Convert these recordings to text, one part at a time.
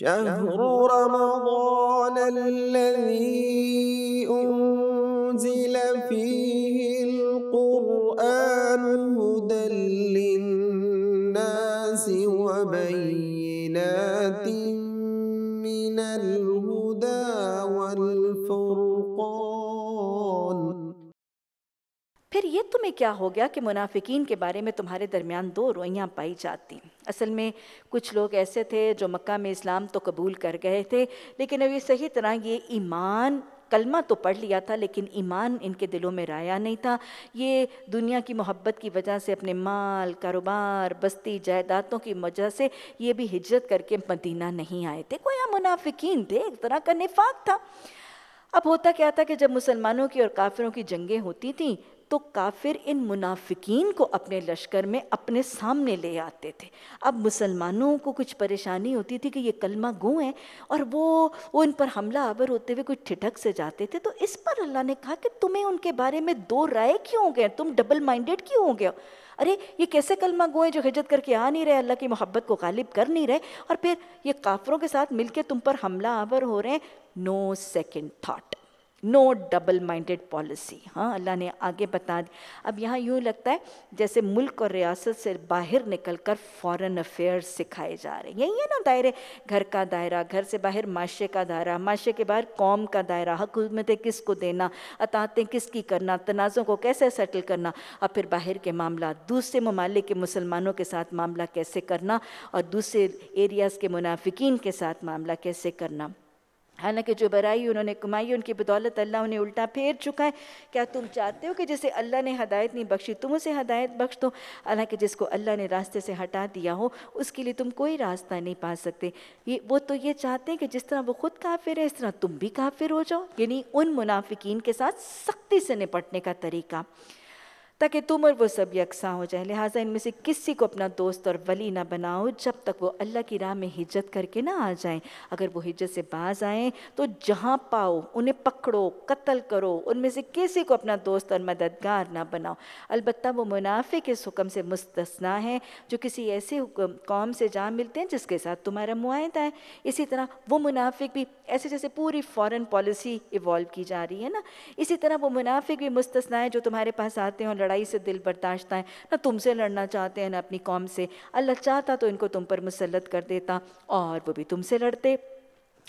شهر رمضان الذي أنزل فيه القرآن هدى للناس وبينات من الهدى والفرقان یہ تمہیں کیا ہو گیا کہ منافقین کے بارے میں تمہارے درمیان دو روئیاں پائی جاتی ہیں असल में कुछ लोग ऐसे थे जो मक्का में इस्लाम तो कबूल कर गए थे लेकिन अभी सही तरह ये ईमान कलमा तो पढ़ लिया था लेकिन ईमान इनके दिलों में राया नहीं था ये दुनिया की मोहब्बत की वजह से अपने माल कारोबार बस्ती जायदादों की वजह से ये भी हिजरत करके मदीना नहीं आए थे कोया मुनाफिकीन थे एक तरह का निफाक था अब होता क्या था कि जब मुसलमानों की और काफिरों की जंगें होती थीं तो काफिर इन मुनाफिकीन को अपने लश्कर में अपने सामने ले आते थे अब मुसलमानों को कुछ परेशानी होती थी कि ये कलमा गो हैं और वो वो इन पर हमला आवर होते हुए कुछ ठिठक से जाते थे तो इस पर अल्लाह ने कहा कि तुम्हें उनके बारे में दो राय क्यों हो गए तुम डबल माइंडेड क्यों हो गए अरे ये कैसे कलमा गो हैं जो हिजत करके आ नहीं रहे अल्लाह की मोहब्बत को गालिब कर नहीं रहे और फिर ये काफरों के साथ मिलकर तुम पर हमला आवर हो रहे हैं no second thought no double minded policy हाँ अल्लाह ने आगे बता दी अब यहाँ यूँ लगता है जैसे मुल्क और रियासत से बाहर निकल कर फ़ॉरन अफेयर्स सिखाए जा रहे हैं यही है ना दायरे घर का दायरा घर से बाहर माशे का दायरा माशे के बाहर कौम का दायरा हकूमतें किस को देना अतातें किसकी करना तनाज़ों को कैसे सेटल करना और फिर बाहर के मामला दूसरे ममालिक के मुसलमानों के साथ मामला कैसे करना और दूसरे एरियाज़ के मुनाफिकीन के साथ मामला कैसे करना हालांकि जो बराई उन्होंने कमाई उनकी बदौलत अल्लाह उन्हें उल्टा फेर चुका है क्या तुम चाहते हो कि जैसे अल्लाह ने हदायत नहीं बख्शी तुम उसे हदायत बख्श दो हालांकि जिसको अल्लाह ने रास्ते से हटा दिया हो उसके लिए तुम कोई रास्ता नहीं पा सकते ये वो तो ये चाहते हैं कि जिस तरह वो खुद काफिर है इस तरह तुम भी काफिर हो जाओ यानी उन मुनाफिकीन के साथ सख्ती से निपटने का तरीका ताकि तुम और वो सब यकसा हो जाए लिहाजा इनमें से किसी को अपना दोस्त और वली ना बनाओ जब तक वो अल्लाह की राह में हिजत करके ना आ जाएं अगर वो हिजत से बाज आएँ तो जहाँ पाओ उन्हें पकड़ो कत्ल करो उनमें से किसी को अपना दोस्त और मददगार ना बनाओ अलबत् वो मुनाफे के हुक्म से मुस्तना है जो किसी ऐसे कौम से जा मिलते हैं जिसके साथ तुम्हारा मुआदा है इसी तरह वो मुनाफिक भी ऐसे जैसे पूरी फॉरेन पॉलिसी इवॉल्व की जा रही है ना इसी तरह वो मुनाफिक भी मुस्तना है जो तुम्हारे पास आते हैं और लड़ाई से दिल बर्दाश्त है ना तुमसे लड़ना चाहते हैं ना अपनी कौम से अल्लाह चाहता तो इनको तुम पर मुसलत कर देता और वो भी तुमसे लड़ते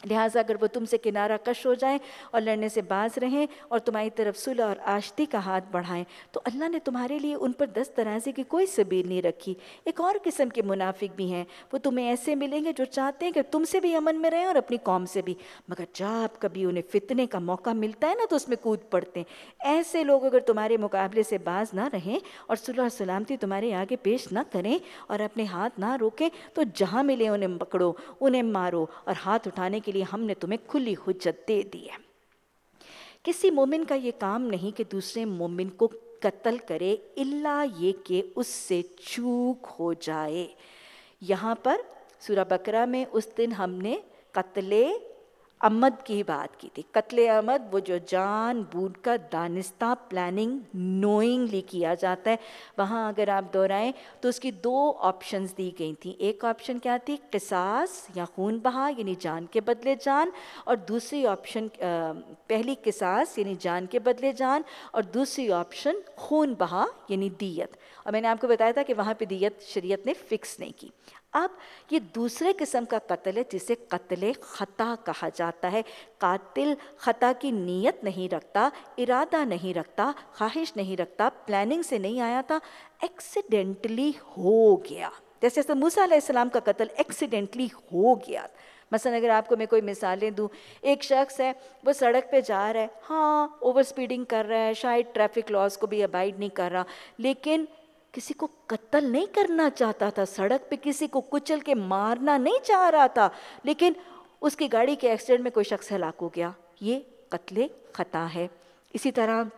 लिहाजा अगर वो तुमसे किनारा कश हो जाए और लड़ने से बाज रहें और तुम्हारी तरफ सुलह और आश्ती का हाथ बढ़ाएं तो अल्लाह ने तुम्हारे लिए उन पर दस तराजे की कोई सबीर नहीं रखी एक और किस्म के मुनाफिक भी हैं वो तुम्हें ऐसे मिलेंगे जो चाहते हैं कि तुमसे भी अमन में रहें और अपनी कौम से भी मगर जब कभी उन्हें फितने का मौका मिलता है ना तो उसमें कूद पड़ते हैं ऐसे लोग अगर तुम्हारे मुकाबले से बाज ना रहें और सुलह और सलामती तुम्हारे आगे पेश ना करें और अपने हाथ ना रोकें तो जहाँ मिले उन्हें पकड़ो उन्हें मारो और हाथ उठाने के के लिए हमने तुम्हें खुली हजत दे दी है किसी मोमिन का ये काम नहीं कि दूसरे मोमिन को कत्ल करे इल्ला ये कि उससे चूक हो जाए यहाँ पर सूरा बकरा में उस दिन हमने कत्ले अहमद की बात की थी कत्ल अहमद वो जो जान बूट का दानिस्ता प्लानिंग नोइंगली किया जाता है वहाँ अगर आप दोहराएं तो उसकी दो ऑप्शंस दी गई थी एक ऑप्शन क्या थी किसास या खून बहा यानी जान के बदले जान और दूसरी ऑप्शन पहली किसास यानी जान के बदले जान और दूसरी ऑप्शन खून बहा यानी दियत और मैंने आपको बताया था कि वहाँ पर दियत शरीत ने फ़िक्स नहीं की अब ये दूसरे किस्म का कत्ल है जिसे कत्ल ख़ता कहा जाता है कातिल ख़ता की नीयत नहीं रखता इरादा नहीं रखता ख्वाहिश नहीं रखता प्लानिंग से नहीं आया था एक्सीडेंटली हो गया जैसे जैसे मूसा का कत्ल एक्सीडेंटली हो गया मसलन अगर आपको मैं कोई मिसालें दूँ एक शख्स है वो सड़क पे जा रहा है हाँ ओवर स्पीडिंग कर रहा है शायद ट्रैफिक लॉज को भी अबाइड नहीं कर रहा लेकिन किसी को कत्ल नहीं करना चाहता था सड़क पे किसी को कुचल के मारना नहीं चाह रहा था लेकिन उसकी गाड़ी के एक्सीडेंट में कोई शख्स हलाक हो गया ये कत्ले ख़ता है इसी तरह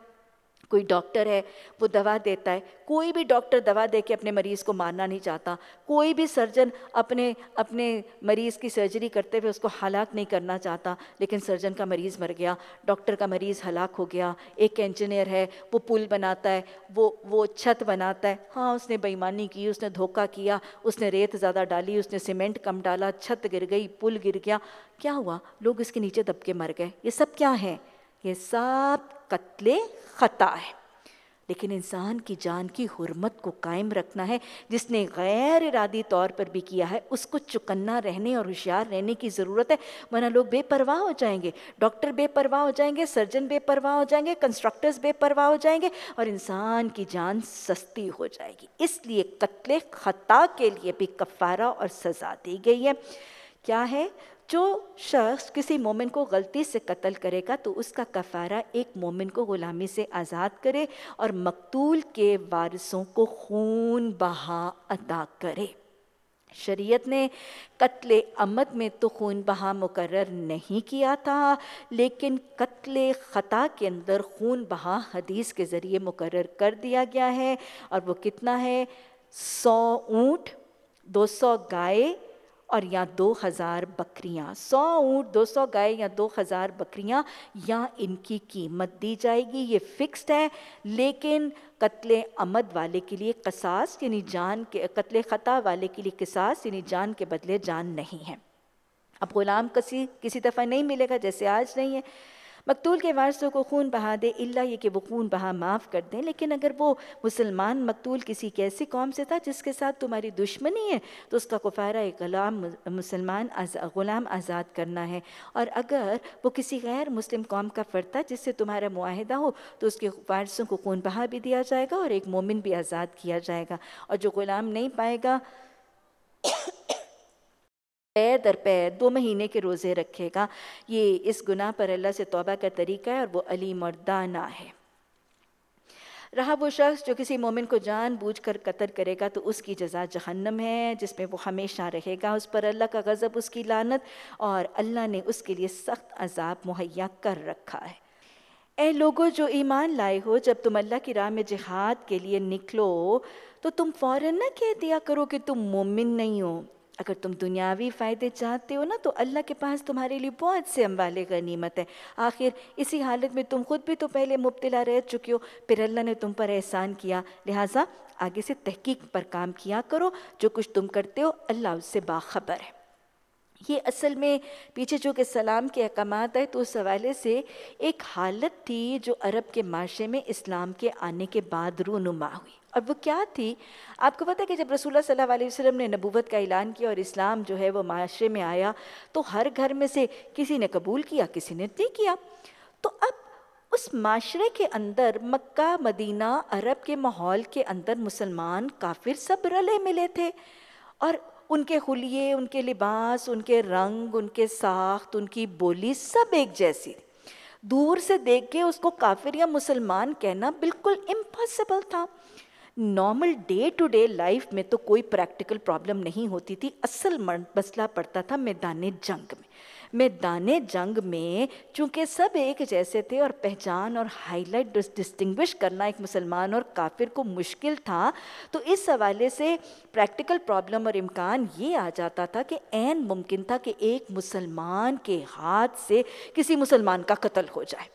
कोई डॉक्टर है वो दवा देता है कोई भी डॉक्टर दवा दे के अपने मरीज़ को मारना नहीं चाहता कोई भी सर्जन अपने अपने मरीज़ की सर्जरी करते हुए उसको हलाक नहीं करना चाहता लेकिन सर्जन का मरीज़ मर गया डॉक्टर का मरीज़ हलाक हो गया एक इंजीनियर है वो पुल बनाता है वो वो छत बनाता है हाँ उसने बेईमानी की उसने धोखा किया उसने रेत ज़्यादा डाली उसने सीमेंट कम डाला छत गिर गई पुल गिर गया क्या हुआ लोग इसके नीचे दबके मर गए ये सब क्या हैं ये सब कत्ले ख़ता है लेकिन इंसान की जान की हरमत को कायम रखना है जिसने गैर इरादी तौर पर भी किया है उसको चुकन्ना रहने और होशियार रहने की ज़रूरत है वरना लोग बेपरवाह हो जाएंगे डॉक्टर बेपरवाह हो जाएंगे सर्जन बेपरवाह हो जाएंगे कंस्ट्रक्टर्स बेपरवाह हो जाएंगे और इंसान की जान सस्ती हो जाएगी इसलिए कत्ल ख़ता के लिए भी कफ़ारा और सज़ा दी गई है क्या है जो शख्स किसी मोमिन को गलती से कत्ल करेगा तो उसका कफ़ारा एक मोमिन को ग़ुलामी से आज़ाद करे और मकतूल के वारिसों को खून बहा अदा करे शरीयत ने कत्ल अमद में तो खून बहा मुकर नहीं किया था लेकिन कत्ल ख़ता के अंदर खून बहा हदीस के ज़रिए मुकर कर दिया गया है और वो कितना है सौ ऊँट दो सौ गाय और या दो हज़ार बकरियाँ सौ ऊँट दो सौ गाय या दो हज़ार बकरियाँ या इनकी कीमत दी जाएगी ये फिक्स्ड है लेकिन कत्ल अमद वाले के लिए कसास यानी जान के कत्ल ख़ता वाले के लिए कसास यानी जान के बदले जान नहीं है अब ग़ुलाम किसी किसी दफ़ा नहीं मिलेगा जैसे आज नहीं है मकतूल के वारसों को खून बहा दे इल्ला ये कि वो खून बहा माफ़ कर दें लेकिन अगर वो मुसलमान मकतूल किसी कैसे ऐसी कौम से था जिसके साथ तुम्हारी दुश्मनी है तो उसका कुफारा एक गुलाम मुसलमान आजा, ग़ुलाम आज़ाद करना है और अगर वो किसी गैर मुस्लिम कौम का फ़र्द था जिससे तुम्हारा माहदा हो तो उसके वारसों को खून बहा भी दिया जाएगा और एक मोमिन भी आज़ाद किया जाएगा और जो ग़ुलाम नहीं पाएगा पैर दर पैर दो महीने के रोज़े रखेगा ये इस गुनाह पर अल्लाह से तौबा का तरीका है और वो अली मर्दाना है रहा वो शख्स जो किसी मोमिन को जान बूझ कर कतर करेगा तो उसकी जजा जहन्नम है जिसमें वो हमेशा रहेगा उस पर अल्लाह का गज़ब उसकी लानत और अल्लाह ने उसके लिए सख्त अजाब मुहैया कर रखा है ए लोगों जो ईमान लाए हो जब तुम अल्लाह की राह में जिहाद के लिए निकलो तो तुम फ़ौर न कह दिया करो कि तुम मोमिन नहीं हो अगर तुम दुनियावी फ़ायदे चाहते हो ना तो अल्लाह के पास तुम्हारे लिए बहुत से अम्बाले गनीमत है आखिर इसी हालत में तुम खुद भी तो पहले मुबतला रह चुके हो फिर अल्लाह ने तुम पर एहसान किया लिहाजा आगे से तहकीक पर काम किया करो जो कुछ तुम करते हो अल्लाह उससे बाखबर है ये असल में पीछे जो कि सलाम के अहकाम आए तो उस हवाले से एक हालत थी जो अरब के माशरे में इस्लाम के आने के बाद रूनुमा हुई और वो क्या थी आपको पता है कि जब रसूल सल्लल्लाहु अलैहि वसल्लम ने नबूवत का ऐलान किया और इस्लाम जो है वो माशरे में आया तो हर घर में से किसी ने कबूल किया किसी ने नहीं किया तो अब उस माशरे के अंदर मक्का मदीना अरब के माहौल के अंदर मुसलमान काफिर सब रले मिले थे और उनके खुलिए उनके लिबास उनके रंग उनके साख्त उनकी बोली सब एक जैसी दूर से देख के उसको काफिर या मुसलमान कहना बिल्कुल इम्पॉसिबल था normal day to day life में तो कोई प्रैक्टिकल प्रॉब्लम नहीं होती थी असल मसला पड़ता था मैदान जंग में मैदान जंग में चूंकि सब एक जैसे थे और पहचान और हाईलाइट डिस्टिंग्विश करना एक मुसलमान और काफिर को मुश्किल था तो इस हवाले से प्रैक्टिकल प्रॉब्लम और इम्कान ये आ जाता था कि एन मुमकिन था कि एक मुसलमान के हाथ से किसी मुसलमान का कत्ल हो जाए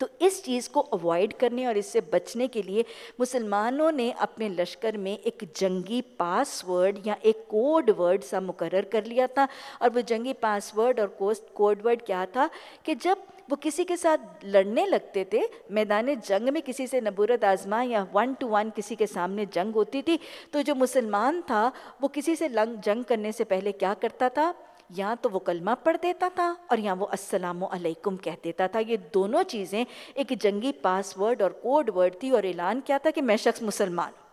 तो इस चीज़ को अवॉइड करने और इससे बचने के लिए मुसलमानों ने अपने लश्कर में एक जंगी पासवर्ड या एक कोड वर्ड सा मुकर कर लिया था और वो जंगी पासवर्ड और कोस्ट कोड वर्ड क्या था कि जब वो किसी के साथ लड़ने लगते थे मैदान जंग में किसी से नबूरत आजमा या वन टू वन किसी के सामने जंग होती थी तो जो मुसलमान था वो किसी से जंग करने से पहले क्या करता था या तो वो कलमा पढ़ देता था और या वो अस्सलाम वालेकुम कह देता था ये दोनों चीज़ें एक जंगी पासवर्ड और कोड वर्ड थी और ऐलान किया था कि मैं शख्स मुसलमान हूँ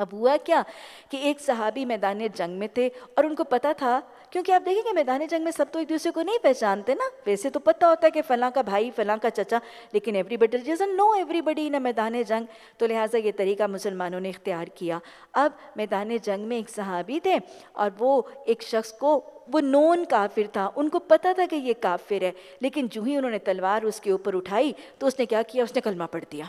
अब हुआ क्या कि एक सहाबी मैदान जंग में थे और उनको पता था क्योंकि आप देखेंगे मैदान जंग में सब तो एक दूसरे को नहीं पहचानते ना वैसे तो पता होता है कि फलां का भाई फलां का चचा लेकिन everybody doesn't know everybody in मैदान जंग तो लिहाजा ये तरीका मुसलमानों ने इख्तियार किया अब मैदान जंग में एक सहाबी थे और वो एक शख्स को वो नोन काफिर था उनको पता था कि ये काफिर है लेकिन जूँ ही उन्होंने तलवार उसके ऊपर उठाई तो उसने क्या किया उसने कलमा पढ़ दिया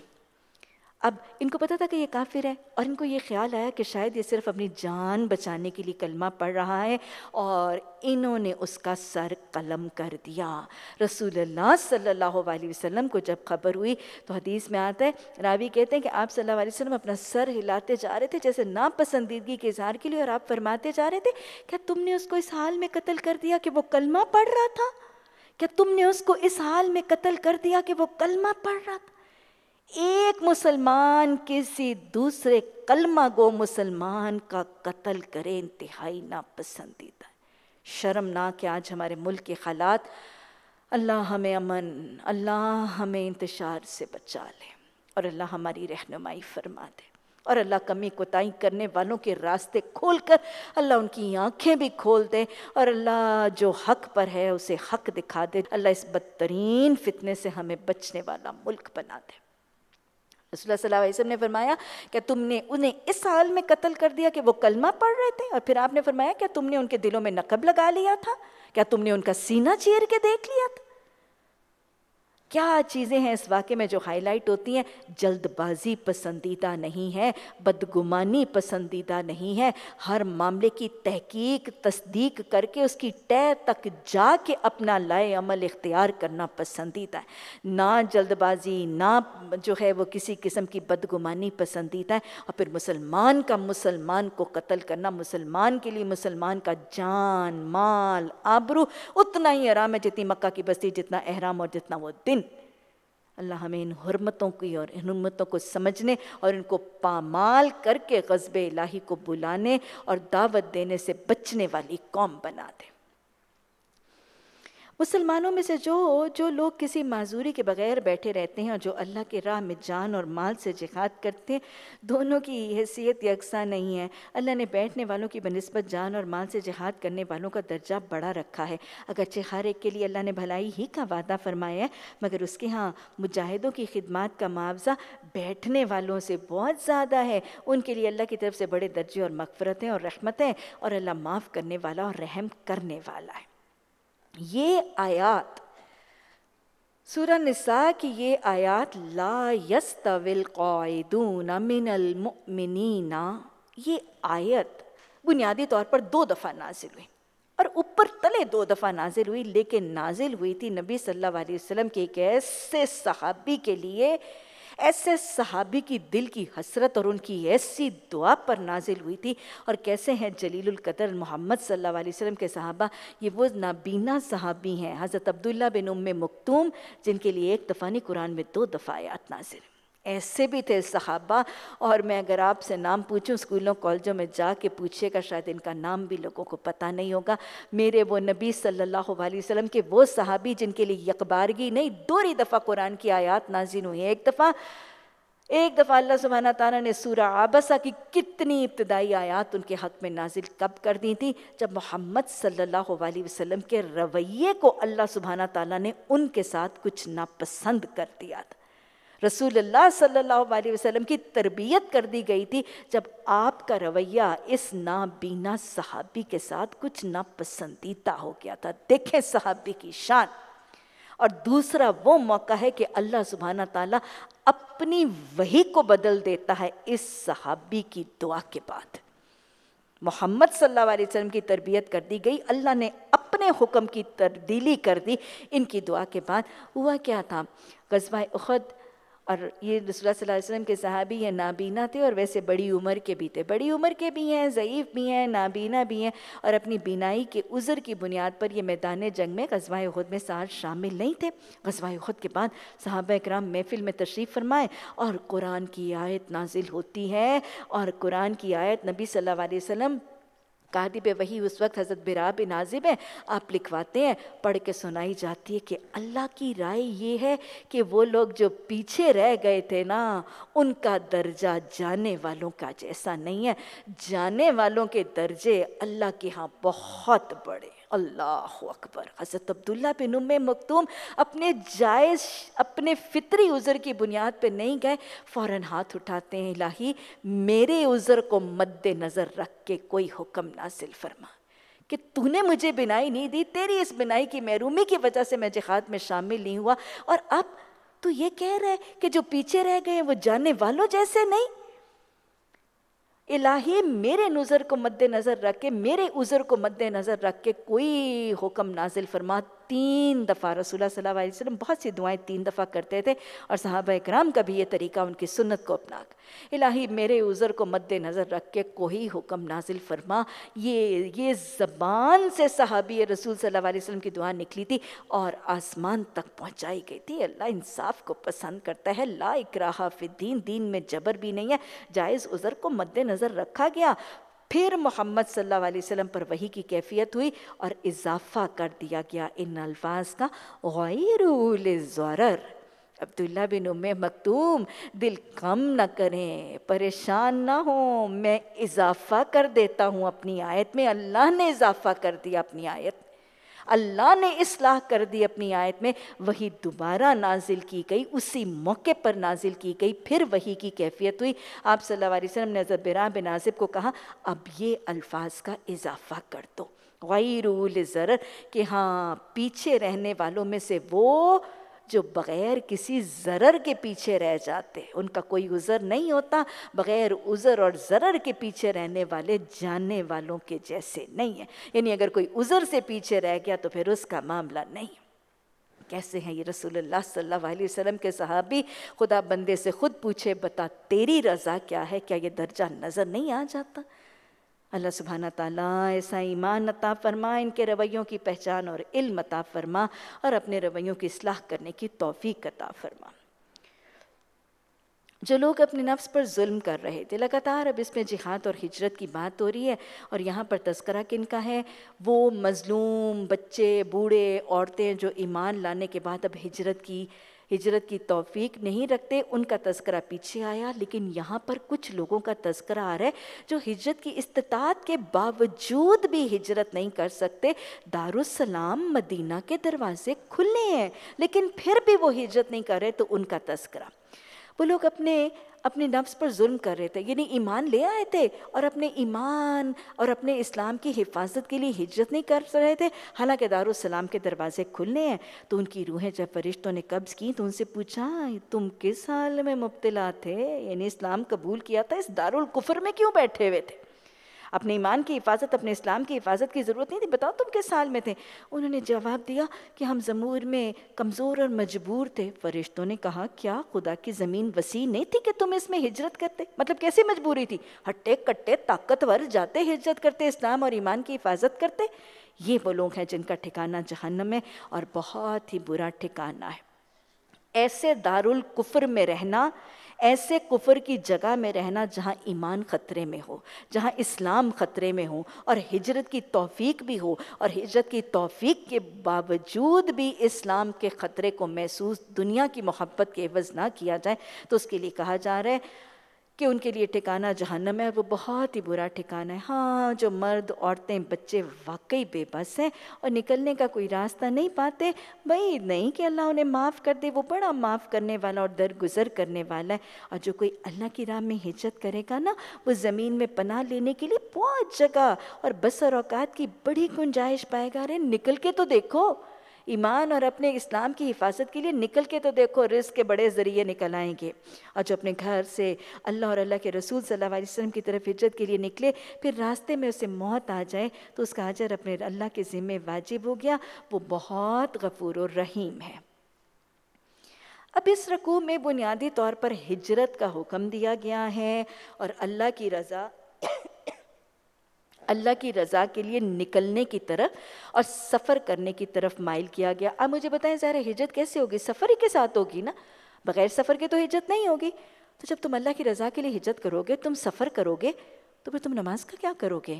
अब इनको पता था कि ये काफिर है और इनको ये ख्याल आया कि शायद ये सिर्फ अपनी जान बचाने के लिए कलमा पढ़ रहा है और इन्होंने उसका सर कलम कर दिया रसूल सल्लल्लाहु अलैहि वसल्लम को जब खबर हुई तो हदीस में आता है रावी कहते हैं कि आप सल्लल्लाहु अलैहि वसल्लम अपना सर हिलाते जा रहे थे जैसे नापसंदीदगी के इजहार के लिए और आप फरमाते जा रहे थे क्या तुमने उसको इस हाल में कत्ल कर दिया कि वो कलमा पढ़ रहा था क्या तुमने उसको इस हाल में कत्ल कर दिया कि वो कलमा पढ़ रहा था एक मुसलमान किसी दूसरे कलमा गो मुसलमान का कत्ल करे इंतहाई नापसंदीदा शर्म ना कि आज हमारे मुल्क के हालात अल्लाह हमें अमन अल्लाह हमें इंतशार से बचा ले और अल्लाह हमारी रहनुमाई फरमा दे और अल्लाह कमी कोताही करने वालों के रास्ते खोल कर अल्लाह उनकी आंखें भी खोल दे और अल्लाह जो हक पर है उसे हक दिखा दे अल्लाह इस बदतरीन फितने से हमें बचने वाला मुल्क बना दे रसोल्लाम ने फरमाया क्या तुमने उन्हें इस हाल में कत्ल कर दिया कि वो कलमा पढ़ रहे थे और फिर आपने फरमाया क्या तुमने उनके दिलों में नकब लगा लिया था क्या तुमने उनका सीना चीर के देख लिया था क्या चीज़ें हैं इस वाक्य में जो हाईलाइट होती हैं जल्दबाजी पसंदीदा नहीं है बदगुमानी पसंदीदा नहीं है हर मामले की तहकीक तस्दीक करके उसकी तय तक जा के अपना लाए अमल इख्तियार करना पसंदीदा है ना जल्दबाजी ना जो है वो किसी किस्म की बदगुमानी पसंदीदा है और फिर मुसलमान का मुसलमान को कत्ल करना मुसलमान के लिए मुसलमान का जान माल आबरू उतना ही आराम है जितनी मक्का की बस्ती जितना अहराम और जितना वो दिन अल्लाह हमें इन हरमतों की और इन हरमतों को समझने और इनको पामाल करके गजब इलाही को बुलाने और दावत देने से बचने वाली कौम बना दे मुसलमानों में से जो जो लोग किसी माजूरी के बगैर बैठे रहते हैं और जो अल्लाह के राह में जान और माल से जिहाद करते हैं दोनों की हैसियत यकसा नहीं है अल्लाह ने बैठने वालों की बनस्बत जान और माल से जिहाद करने वालों का दर्जा बड़ा रखा है अगर हर एक के लिए अल्लाह ने भलाई ही का वादा फरमाया है मगर उसके यहाँ मुजाहिदों की खिदमत का मुआवजा बैठने वालों से बहुत ज़्यादा है उनके लिए अल्लाह की तरफ से बड़े दर्जे और मकफरतें और रहमतें और अल्लाह माफ़ करने वाला और रहम करने वाला है ये आयात सूरा निसा की ये आयात ला यस्तविल मिनल मुमिनीना ये आयत बुनियादी तौर पर दो दफ़ा नाजिल हुई और ऊपर तले दो दफ़ा नाजिल हुई लेकिन नाजिल हुई थी नबी सल्लल्लाहु अलैहि वसल्लम के एक ऐसे सहाबी के लिए ऐसे सहाबी की दिल की हसरत और उनकी ऐसी दुआ पर नाजिल हुई थी और कैसे हैं जलील कदर मोहम्मद सल्लल्लाहु अलैहि वसल्लम के सहाबा ये वो नाबीना सहाबी हैं हज़रत अब्दुल्ला बिन उम मक्तूम जिनके लिए एक दफ़ा नहीं कुरान में दो दफ़ा आयात नाजिल ऐसे भी थे सहाबा और मैं अगर आपसे नाम पूछूं स्कूलों कॉलेजों में जा के पूछिएगा शायद इनका नाम भी लोगों को पता नहीं होगा मेरे वो नबी सल्लल्लाहु अलैहि वसल्लम के वो सहाबी जिनके लिए यकबारगी नहीं दोहरी दफ़ा कुरान की आयात नाजिन हुई है एक दफ़ा एक दफ़ा अल्लाह सुबहाना तारा ने सूर आबसा की कितनी इब्तदाई आयात उनके हक में नाजिल कब कर दी थी जब मोहम्मद सल्लल्लाहु अलैहि वसल्लम के रवैये को अल्लाह सुबहाना ताला ने उनके साथ कुछ नापसंद कर दिया था रसूल सल्लल्लाहु वसल्लम की तरबियत कर दी गई थी जब आपका रवैया इस नाबीना सहाबी के साथ कुछ नापसंदीदा हो गया था देखें सहाबी की शान और दूसरा वो मौका है कि अल्लाह सुबहाना ताला अपनी वही को बदल देता है इस सहाबी की दुआ के बाद मोहम्मद सल्लल्लाहु अलैहि वसल्लम की तरबियत कर दी गई अल्लाह ने अपने हुक्म की तब्दीली कर दी इनकी दुआ के बाद हुआ क्या था गजबा उहद और ये रसोल्लाम के सहाबी हैं नाबीना थे और वैसे बड़ी उम्र के भी थे बड़ी उम्र के भी हैं ज़यीफ़ भी हैं नाबीना भी हैं और अपनी बीनाई के उज़र की बुनियाद पर ये मैदान जंग में गजवा खुद में साथ शामिल नहीं थे गजवा खुद के बाद सहाबा कराम महफिल में तशरीफ़ फरमाए और कुरान की आयत नाजिल होती है और कुरान की आयत नबी सल्लल्लाहु अलैहि वसल्लम कादिब वही उस वक्त हज़रत बिरा बिन आजिब है आप लिखवाते हैं पढ़ के सुनाई जाती है कि अल्लाह की राय ये है कि वो लोग जो पीछे रह गए थे ना उनका दर्जा जाने वालों का जैसा नहीं है जाने वालों के दर्जे अल्लाह के यहाँ बहुत बड़े अल्लाह अकबर हज़रत अब्दुल्ला बिन उम मखदूम अपने जायज़ अपने फितरी उज़र की बुनियाद पर नहीं गए फ़ौर हाथ उठाते हैं लाही मेरे उज़र को मद्द नज़र रख के कोई हुक्म नासिल फरमा कि तूने मुझे बिनाई नहीं दी तेरी इस बिनाई की महरूमी की वजह से मैं जिहाद में शामिल नहीं हुआ और अब तू ये कह रहा है कि जो पीछे रह गए वो जाने वालों जैसे नहीं इलाही मेरे नज़र को मद्देनज़र रख के मेरे उज़र को मद्देनज़र रख के कोई हुक्म नाजिल फरमा तीन दफ़ा रसूल सल्ला बहुत सी दुआएं तीन दफ़ा करते थे और साहब इक्राम का भी ये तरीका उनकी सुन्नत को अपना इलाही मेरे उज़र को नज़र रख के कोई हुक्म नाजिल फरमा ये ये ज़बान से साहबी रसूल सल्ला वसम की दुआ निकली थी और आसमान तक पहुँचाई गई थी अल्लाह इंसाफ को पसंद करता है ला इकराहा फिद्दीन दीन में जबर भी नहीं है जायज़ उज़र को नज़र रखा गया फिर मोहम्मद सल्लल्लाहु अलैहि वसल्लम पर वही की कैफियत हुई और इजाफा कर दिया गया इन अल्फाज का गैर अब्दुल्ला बिन उम मकतूम दिल कम ना करें परेशान ना हो मैं इजाफ़ा कर देता हूँ अपनी आयत में अल्लाह ने इजाफ़ा कर दिया अपनी आयत अल्लाह ने इसलाह कर दी अपनी आयत में वही दोबारा नाजिल की गई उसी मौके पर नाजिल की गई फिर वही की कैफियत हुई आप अलैहि वसल्लम ने हज़रत बिरा बिन आजिब को कहा अब ये अल्फाज का इजाफा कर दो गैरूल ज़र कि हाँ पीछे रहने वालों में से वो जो बग़ैर किसी ज़रर के पीछे रह जाते उनका कोई उज़र नहीं होता बग़ैर उज़र और ज़रर के पीछे रहने वाले जानने वालों के जैसे नहीं है यानी अगर कोई उज़र से पीछे रह गया तो फिर उसका मामला नहीं कैसे हैं ये रसूलुल्लाह सल्लल्लाहु अलैहि वसल्लम के सहाबी खुदा बंदे से खुद पूछे बता तेरी रज़ा क्या है क्या ये दर्जा नज़र नहीं आ जाता अल्लाह सुबहाना ताला ऐसा ईमान अता फरमा इनके रवैयों की पहचान और इल्म अता फरमा और अपने रवैयों की असलाह करने की तोफ़ी अता फरमा जो लोग अपने नफ्स पर जुल्म कर रहे थे लगातार अब इसमें जिहाद और हिजरत की बात हो रही है और यहाँ पर तस्करा किन का है वो मज़लूम बच्चे बूढ़े औरतें जो ईमान लाने के बाद अब हिजरत की हिजरत की तौफीक नहीं रखते उनका तस्करा पीछे आया लेकिन यहाँ पर कुछ लोगों का तस्करा आ रहा है जो हिजरत की इस्तात के बावजूद भी हिजरत नहीं कर सकते दारुसलाम मदीना के दरवाजे खुले हैं लेकिन फिर भी वो हिजरत नहीं कर रहे तो उनका तस्करा वो लोग अपने अपने नफ्स पर जुल्म कर रहे थे यानी ईमान ले आए थे और अपने ईमान और अपने इस्लाम की हिफाजत के लिए हिजरत नहीं कर रहे थे हालांकि दारुसलाम के दरवाजे खुलने हैं तो उनकी रूहें जब फरिश्तों ने कब्ज़ की तो उनसे पूछा तुम किस हाल में मुबतला थे यानी इस्लाम कबूल किया था इस दारुल कुफर में क्यों बैठे हुए थे अपने ईमान की हिफाजत अपने इस्लाम की हिफाजत की ज़रूरत नहीं थी बताओ तुम किस साल में थे उन्होंने जवाब दिया कि हम जमूर में कमज़ोर और मजबूर थे फरिश्तों ने कहा क्या खुदा की ज़मीन वसी नहीं थी कि तुम इसमें हिजरत करते मतलब कैसी मजबूरी थी हट्टे कट्टे ताकतवर जाते हिजरत करते इस्लाम और ईमान की हिफाजत करते ये वो लोग हैं जिनका ठिकाना जहन्नम है और बहुत ही बुरा ठिकाना है ऐसे दारुल कुफर में रहना ऐसे कुफर की जगह में रहना जहाँ ईमान ख़तरे में हो जहाँ इस्लाम ख़तरे में हो और हिजरत की तौफीक भी हो और हिजरत की तौफीक के बावजूद भी इस्लाम के ख़तरे को महसूस दुनिया की मोहब्बत के एवज़ ना किया जाए तो उसके लिए कहा जा रहा है कि उनके लिए ठिकाना जहन्नम है वो बहुत ही बुरा ठिकाना है हाँ जो मर्द औरतें बच्चे वाकई बेबस हैं और निकलने का कोई रास्ता नहीं पाते भाई नहीं कि अल्लाह उन्हें माफ़ कर दे वो बड़ा माफ़ करने वाला और दरगुजर करने वाला है और जो कोई अल्लाह की राह में हिजत करेगा ना वो ज़मीन में पनाह लेने के लिए बहुत जगह और बसर औकात की बड़ी गुंजाइश पाएगा अरे निकल के तो देखो ईमान और अपने इस्लाम की हिफाजत के लिए निकल के तो देखो रिस्क के बड़े ज़रिए निकल आएंगे और जो अपने घर से अल्लाह और अल्लाह के रसूल सल्लल्लाहु अलैहि वसल्लम की तरफ हिजरत के लिए निकले फिर रास्ते में उसे मौत आ जाए तो उसका अजर अपने अल्लाह के ज़िम्मे वाजिब हो गया वो बहुत गफूर और रहीम है अब इस रकू में बुनियादी तौर पर हिजरत का हुक्म दिया गया है और अल्लाह की रज़ा अल्लाह की रज़ा के लिए निकलने की तरफ और सफ़र करने की तरफ माइल किया गया अब मुझे बताएं ज़रा हिजरत कैसे होगी सफ़र ही के साथ होगी ना बग़ैर सफ़र के तो हिजरत नहीं होगी तो जब तुम अल्लाह की रज़ा के लिए हिजरत करोगे तुम सफ़र करोगे तो फिर तुम नमाज का क्या करोगे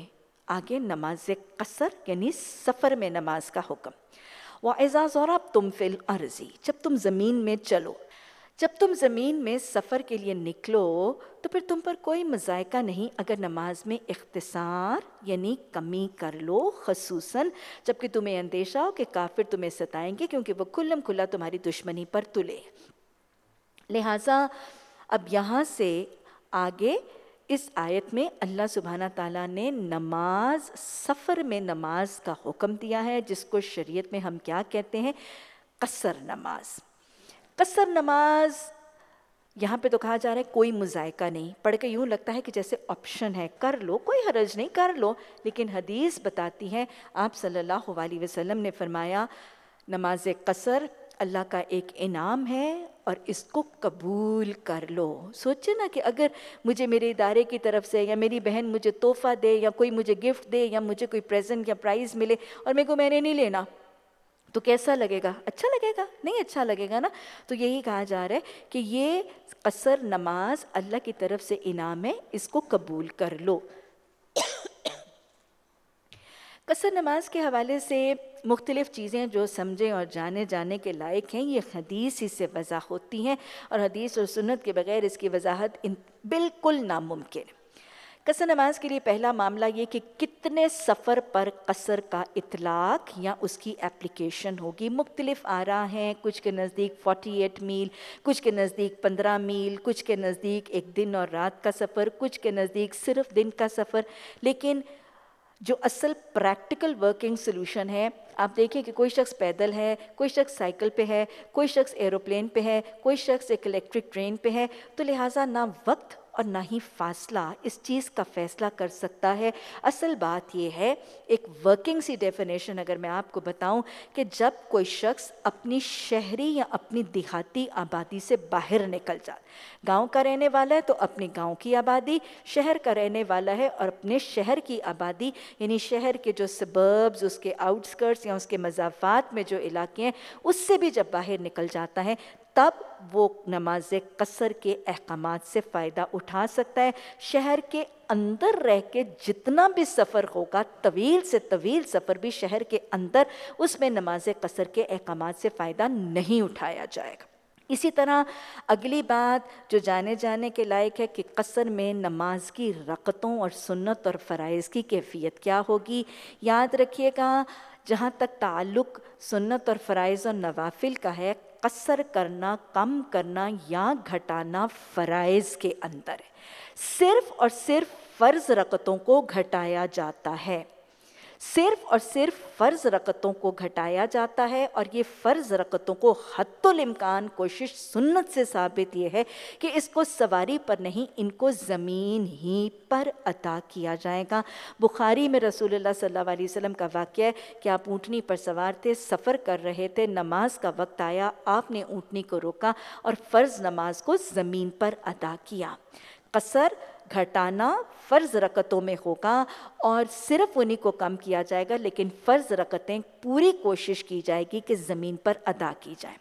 आगे नमाज कसर यानी सफ़र में नमाज का हुक्म व और ज़ौराब तुम फिल अर्जी जब तुम ज़मीन में चलो जब तुम ज़मीन में सफ़र के लिए निकलो तो फिर तुम पर कोई मजायका नहीं अगर नमाज में इख्तसार यानी कमी कर लो खसूस जबकि तुम्हें अंदेशा हो कि काफिर तुम्हें सताएंगे क्योंकि वह खुल्लम खुला तुम्हारी दुश्मनी पर तुले लिहाजा अब यहाँ से आगे इस आयत में अल्लाह सुबहाना ताला ने नमाज सफ़र में नमाज का हुक्म दिया है जिसको शरीय में हम क्या कहते हैं कसर नमाज़ कसर नमाज यहाँ पे तो कहा जा रहा है कोई मुजायका नहीं पढ़ के यूँ लगता है कि जैसे ऑप्शन है कर लो कोई हरज नहीं कर लो लेकिन हदीस बताती है आप सल्लल्लाहु अलैहि वसल्लम ने फरमाया नमाज कसर अल्लाह का एक इनाम है और इसको कबूल कर लो सोचे ना कि अगर मुझे मेरे इदारे की तरफ से या मेरी बहन मुझे तोहफ़ा दे या कोई मुझे गिफ्ट दे या मुझे कोई प्रेजेंट या प्राइज़ मिले और मेरे को मैंने नहीं लेना तो कैसा लगेगा अच्छा लगेगा नहीं अच्छा लगेगा ना तो यही कहा जा रहा है कि ये असर नमाज अल्लाह की तरफ से इनाम है इसको कबूल कर लो कसर नमाज के हवाले से मुख्तलिफ़ चीज़ें जो समझें और जाने जाने के लायक हैं ये हदीस ही से वज़ा होती हैं और हदीस और सुन्नत के बग़ैर इसकी वजाहत बिल्कुल नामुमकिन है कसर नमाज के लिए पहला मामला ये कि कितने सफ़र पर कसर का इतलाक या उसकी एप्लीकेशन होगी मुख्तलिफ आरा हैं कुछ के नज़दीक 48 मील कुछ के नज़दीक 15 मील कुछ के नज़दीक एक दिन और रात का सफ़र कुछ के नज़दीक सिर्फ दिन का सफ़र लेकिन जो असल प्रैक्टिकल वर्किंग सोल्यूशन है आप देखिए कि कोई शख्स पैदल है कोई शख्स साइकिल पे है कोई शख्स एरोप्लेन पे है कोई शख्स एक इलेक्ट्रिक ट्रेन पे है तो लिहाजा ना वक्त और ना ही फासला इस चीज़ का फैसला कर सकता है असल बात यह है एक वर्किंग सी डेफिनेशन अगर मैं आपको बताऊं कि जब कोई शख्स अपनी शहरी या अपनी देहाती आबादी से बाहर निकल जाए गांव का रहने वाला है तो अपने गांव की आबादी शहर का रहने वाला है और अपने शहर की आबादी यानी शहर के जो सबर्ब्स उसके आउटस्कर्ट्स या उसके मजाफात में जो इलाके हैं उससे भी जब बाहर निकल जाता है तब वो नमाज कसर के अहकाम से फ़ायदा उठा सकता है शहर के अंदर रह के जितना भी सफ़र होगा तवील से तवील सफ़र भी शहर के अंदर उसमें नमाज कसर के अहकाम से फ़ायदा नहीं उठाया जाएगा इसी तरह अगली बात जो जाने जाने के लायक है कि कसर में नमाज की रकतों और सुन्नत और फ़राइज़ की कैफियत क्या होगी याद रखिएगा जहाँ तक ताल्लुक़ सुन्नत और फ़राइज और नवाफिल का है कसर करना कम करना या घटाना फ़राइज़ के अंदर है सिर्फ और सिर्फ फ़र्ज़ रकतों को घटाया जाता है सिर्फ और सिर्फ फ़र्ज़ रकतों को घटाया जाता है और ये फ़र्ज़ रकतों को हतमकान कोशिश सुन्नत से साबित ये है कि इसको सवारी पर नहीं इनको ज़मीन ही पर अता किया जाएगा बुखारी में रसूल सल्ला वसम का वाक़ है कि आप ऊँटनी पर सवार थे सफ़र कर रहे थे नमाज का वक्त आया आपने ऊँटनी को रोका और फ़र्ज़ नमाज को ज़मीन पर अदा किया कसर घटाना फ़र्ज़ रकतों में होगा और सिर्फ उन्हीं को कम किया जाएगा लेकिन फ़र्ज़ रकतें पूरी कोशिश की जाएगी कि ज़मीन पर अदा की जाए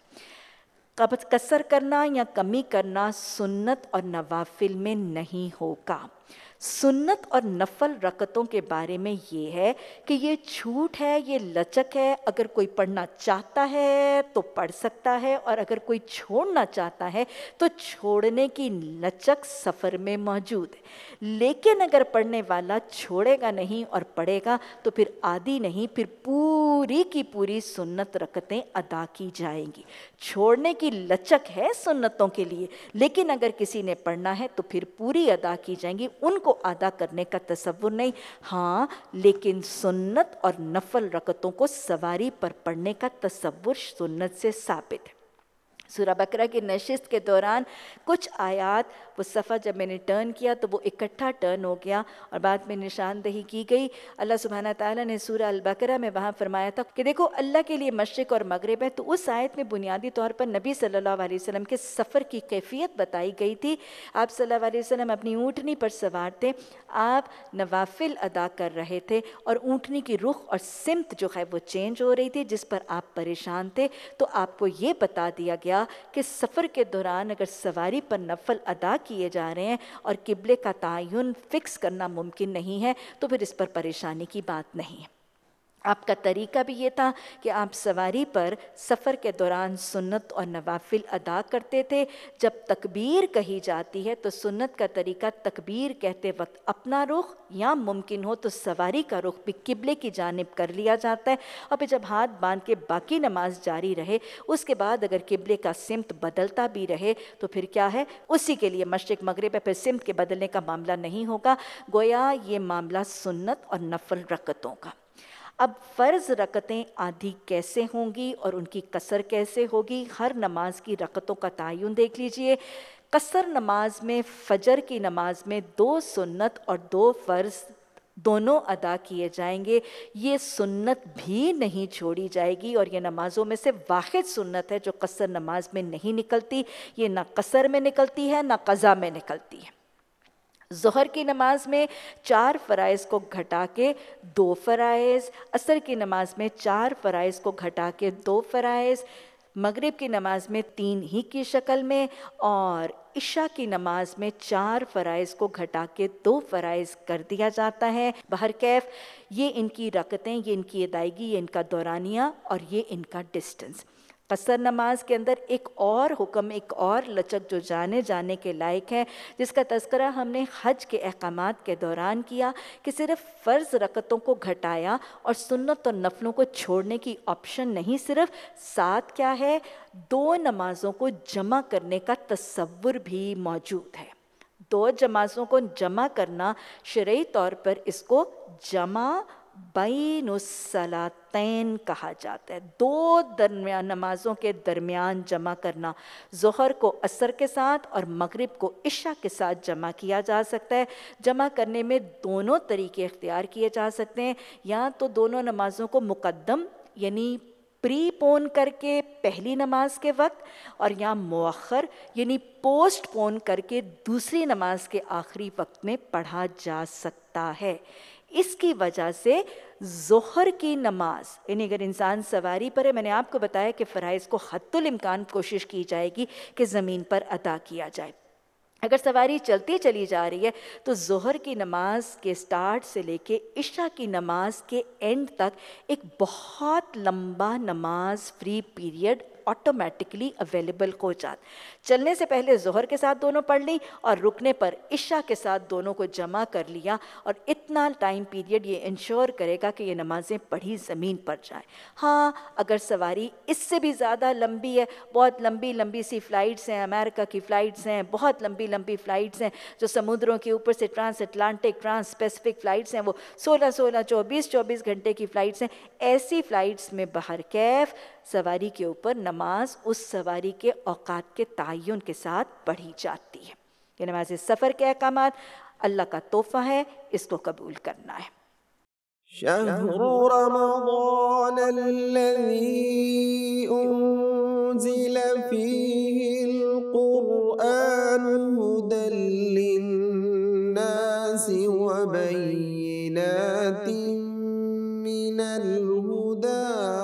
कब कसर करना या कमी करना सुन्नत और नवाफिल में नहीं होगा सुन्नत और नफल रकतों के बारे में ये है कि ये छूट है ये लचक है अगर कोई पढ़ना चाहता है तो पढ़ सकता है और अगर कोई छोड़ना चाहता है तो छोड़ने की लचक सफ़र में मौजूद है लेकिन अगर पढ़ने वाला छोड़ेगा नहीं और पढ़ेगा तो फिर आदि नहीं फिर पूरी की पूरी सुन्नत रकतें अदा की जाएंगी छोड़ने की लचक है सुन्नतों के लिए लेकिन अगर किसी ने पढ़ना है तो फिर पूरी अदा की जाएंगी उनको को अदा करने का तस्वुर नहीं हाँ लेकिन सुन्नत और नफल रकतों को सवारी पर पढ़ने का तस्वुर सुन्नत से साबित है सूरा बकरा की नशिस्त के दौरान कुछ आयात वो सफ़ा जब मैंने टर्न किया तो वो इकट्ठा टर्न हो गया और बाद में निशानदही की गई अल्लाह सुबहाना ताला ने सूरा अलबकरा में वहाँ फरमाया था कि देखो अल्लाह के लिए मशरक़ और मगरब है तो उस आयत में बुनियादी तौर पर नबी सल्लल्लाहु अलैहि वसल्लम के सफ़र की कैफियत बताई गई थी आप सल्ला वसम अपनी ऊँटनी पर सवार थे आप नवाफिल अदा कर रहे थे और ऊँटनी की रुख और सिमत जो है वो चेंज हो रही थी जिस पर आप परेशान थे तो आपको ये बता दिया गया किया कि सफ़र के दौरान अगर सवारी पर नफल अदा किए जा रहे हैं और किबले का तयन फ़िक्स करना मुमकिन नहीं है तो फिर इस पर परेशानी की बात नहीं है आपका तरीका भी ये था कि आप सवारी पर सफ़र के दौरान सुन्नत और नवाफिल अदा करते थे जब तकबीर कही जाती है तो सुन्नत का तरीका तकबीर कहते वक्त अपना रुख या मुमकिन हो तो सवारी का रुख भी किबले की जानब कर लिया जाता है और फिर जब हाथ बांध के बाकी नमाज जारी रहे उसके बाद अगर किबले का सिमत बदलता भी रहे तो फिर क्या है उसी के लिए मशरक मगरब फिर सिमत के बदलने का मामला नहीं होगा गोया ये मामला सुन्नत और नफल रकतों का अब फ़र्ज़ रकतें आधी कैसे होंगी और उनकी कसर कैसे होगी हर नमाज की रकतों का तयन देख लीजिए कसर नमाज में फजर की नमाज में दो सुन्नत और दो फ़र्ज़ दोनों अदा किए जाएंगे ये सुन्नत भी नहीं छोड़ी जाएगी और ये नमाज़ों में से वाद सुन्नत है जो कसर नमाज में नहीं निकलती ये ना कसर में निकलती है ना कज़ा में निकलती है जहर की नमाज में चार फ़राइज़ को घटा के दो फ़राइज़ असर की नमाज में चार फ़राइज़ को घटा के दो फ़राइज़ मगरब की नमाज में तीन ही की शक्ल में और इशा की नमाज में चार फ़राइज़ को घटा के दो फ़राइज़ कर दिया जाता है बहर कैफ ये इनकी रकतें ये इनकी अदायगी ये इनका दौरानिया और ये इनका डिस्टेंस कसर नमाज के अंदर एक और हुक्म एक और लचक जो जाने जाने के लायक है जिसका तस्करा हमने हज के अहकाम के दौरान किया कि सिर्फ फ़र्ज़ रकतों को घटाया और सुन्नत और नफलों को छोड़ने की ऑप्शन नहीं सिर्फ साथ क्या है दो नमाज़ों को जमा करने का तस्वुर भी मौजूद है दो जमाजों को जमा करना शर्य तौर पर इसको जमा बैन कहा जाता है दो दरमिया नमाजों के दरमियान जमा करना जहर को असर के साथ और मगरिब को इशा के साथ जमा किया जा सकता है जमा करने में दोनों तरीके अख्तियार किए जा सकते हैं या तो दोनों नमाजों को मुकदम यानी प्री पोन करके पहली नमाज के वक्त और या मौखर यानी पोस्ट पोन करके दूसरी नमाज के आखिरी वक्त में पढ़ा जा सकता है इसकी वजह से जोहर की नमाज यानी अगर इंसान सवारी पर है मैंने आपको बताया कि फ़राइज़ को हतुल इम्कान कोशिश की जाएगी कि ज़मीन पर अदा किया जाए अगर सवारी चलती चली जा रही है तो जोहर की नमाज के स्टार्ट से लेके इशा की नमाज के एंड तक एक बहुत लंबा नमाज फ्री पीरियड ऑटोमेटिकली अवेलेबल हो जात चलने से पहले जहर के साथ दोनों पढ़ ली और रुकने पर इशा के साथ दोनों को जमा कर लिया और इतना टाइम पीरियड ये इंश्योर करेगा कि ये नमाज़ें पढ़ी ज़मीन पर जाए हाँ अगर सवारी इससे भी ज़्यादा लंबी है बहुत लंबी लंबी सी फ़्लाइट्स हैं अमेरिका की फ़्लाइट्स हैं बहुत लंबी लंबी फ़्लाइट्स हैं जो समुद्रों के ऊपर से trans Atlantic trans Pacific flights हैं वो सोलह सोलह चौबीस चौबीस घंटे की फ़्लाइट्स हैं ऐसी फ़्लाइट्स में बाहर कैफ सवारी के ऊपर नमाज उस सवारी के औकात के तयन के साथ पढ़ी जाती है ये नमाज सफ़र के अहकाम अल्लाह का तोहफ़ा है इसको कबूल करना है شهر رمضان الذي أنزل فيه القرآن هدى للناس وبينات من الهدى